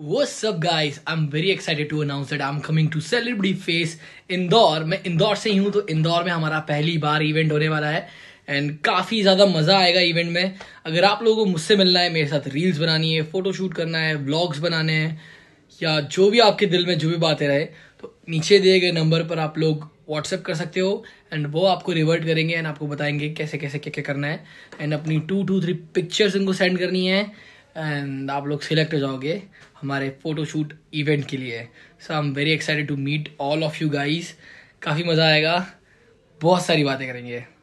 What's up guys? I'm very excited to announce that I'm coming to Celebrity Face Indore मैं इंदौर से ही हूँ तो इंदौर में हमारा पहली बार इवेंट होने वाला है एंड काफ़ी ज़्यादा मज़ा आएगा इवेंट में अगर आप लोगों को मुझसे मिलना है मेरे साथ रील्स बनानी है फ़ोटो शूट करना है ब्लॉग्स बनाने हैं या जो भी आपके दिल में जो भी बातें रहे तो नीचे दिए गए नंबर पर आप लोग व्हाट्सएप कर सकते हो एंड वो आपको रिवर्ट करेंगे एंड आपको बताएंगे कैसे कैसे क्या क्या करना है एंड अपनी टू टू थ्री पिक्चर्स उनको सेंड करनी है एंड आप लोग सिलेक्ट हो जाओगे हमारे फ़ोटोशूट इवेंट के लिए so I am very excited to meet all of you guys काफ़ी मज़ा आएगा बहुत सारी बातें करेंगे